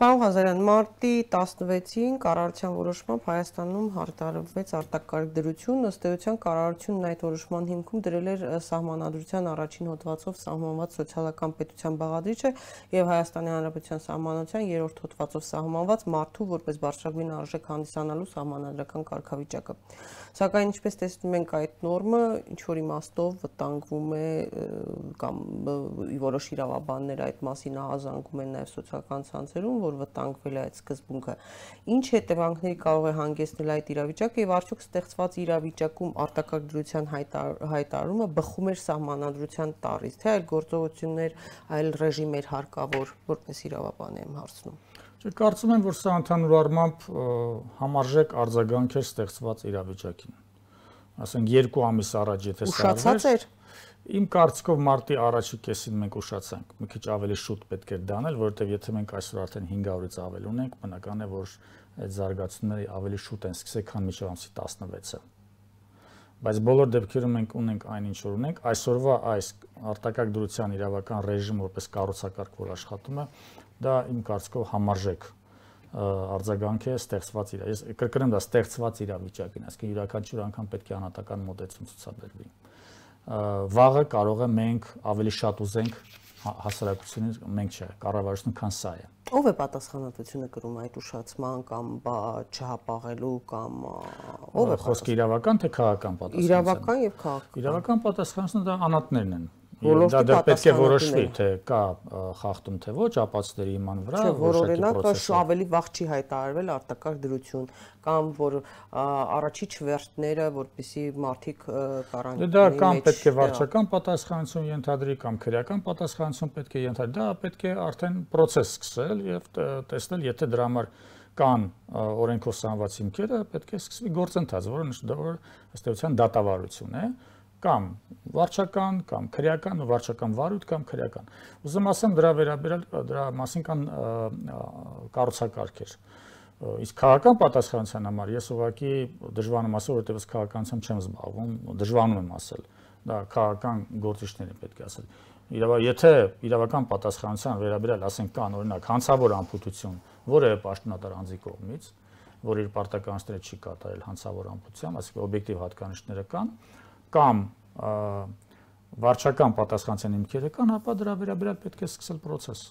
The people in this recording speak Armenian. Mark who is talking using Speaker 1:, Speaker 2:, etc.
Speaker 1: Պարոն Ղազարյան, մարտի 16-ին կառավարության որոշմամբ Հայաստանում հարտարվեց արտակարգ դրություն, ըստ էության կառավարությունն այդ որոշման հիմքում դրել էր սահմանադրության առաջին հոդվածով սահմանված սոցիալական պետության բաղադրիչը եւ Հայաստանի Հանրապետության սահմանության երրորդ հոդվածով սահմանված մարդու որպես բարձրագույն արժեք հանդիսանալու սահմանադրական կարգավիճակը։ Սակայն ինչպես տեսնում ենք այդ նորմը ինչ որ իմաստով վտանգվում է կամ որոշ իրավաբաններ այդ մասին ահազանգում են նաեւ սոցիալական ցանցերում, որ որ վտանգվել է այդ սկզբունքը։ Ինչ հետևանքների կարող է հանգեցնել այդ իրավիճակը եւ արդյոք ստեղծված իրավիճակում արտակարգության հայտար, հայտարարումը բխում էր սահմանադրության տարից, թե այլ գործողություններ, այլ ռեժիմեր հարկավոր, որպես իրավաբան եմ հարցնում։
Speaker 2: Չէ, կարծում եմ, որ սա ընդհանուր առմամբ համարժեք արձագանք է ստեղծված իրավիճակին ասենք 2 ամիս առաջ եթե սարվել։ Ուշացած էր։ Իմ կարծիքով մարտի առաջի կեսին մենք ուշացանք։ Մի քիչ ավելի շուտ պետք էր դանել, որովհետև եթե մենք այսօր արդեն 500-ից ավել ունենք, բնական է որ այդ զարգացումները ավելի շուտ են սկսել, քան միջև ամսի 16-ը։ Բայց բոլոր դեպքերում մենք ունենք այն ինչ որ ունենք, այսօրվա այս արտակարգ դրության իրավական ռեժիմ որպես կառուցակարգ որ աշխատում է, դա իմ կարծիքով համարժեք է արձագանք է ստեղծված իրա։ Ես կրկնեմ դա ստեղծված իրավիճակին, այսինքն յուրաքանչյուր անգամ պետք է անհատական մոտեցում ցուցաբերվի։ Վաղը կարող է մենք ավելի շատ ուզենք հասարակությունից մենք չէ, կառավարությունը քան սա է։
Speaker 1: Ո՞վ է պատասխանատվությունը կրում այդ ուշացման կամ բա չհապաղելու կամ
Speaker 2: ո՞վ է խոսքը իրավական թե քաղաքական պատասխանատվությունը։ Իրավական եւ քաղաքական։ Իրավական պատասխանատվությունը դա անատներն են, ոլորտի պատասխանատուն է։ Դա պետք է որոշվի, թե կա խախտում թե ոչ ապացույցների իման վրա, որ օրինակ
Speaker 1: ավելի վաղ չի հայտարարվել արտակարգ դրություն կամ որ առաջի չվերտները, որպիսի մարդիկ տարան։ դե Դա կամ պետք է վարչական
Speaker 2: պատասխանատվություն ենթադրի կամ քրեական պատասխանատվություն պետք է ենթադրի։ Դա պետք է արդեն process սկսել եւ տեսնել, եթե դրա համար կան օրենքով սահմանված հիմքերը, պետք է սկսվի գործընթաց, որը որ ըստ էության դատավարություն է։ դա կամ վարչական կամ քրեական ու վարչական վարույթ կամ քրեական։ Ուզում ասեմ դրա վերաբերյալ դրա մասին կան կառուցակարգեր։ Իսկ քաղաքական պատասխանության համար ես ուղղակի դժվանում ասել, որովհետև ես քաղաքականությամբ չեմ զբաղվում, դժվանում եմ ասել։ Դա քաղաքական գործիչներին պետք է ասել։ Իրավ եթե իրավական պատասխանության վերաբերյալ ասենք կան օրինակ հանցավոր ամփոփություն, որը պաշտոնատար անձի կողմից, որ իր պարտականությունները չի կատարել հանցավոր ամփոփությամբ, ասենք օբյեկտիվ հատկանիշները կան, կամ վարչական պատասխանատվության հիմքերը կան, ապա դրա վերաբերյալ պետք է սկսել process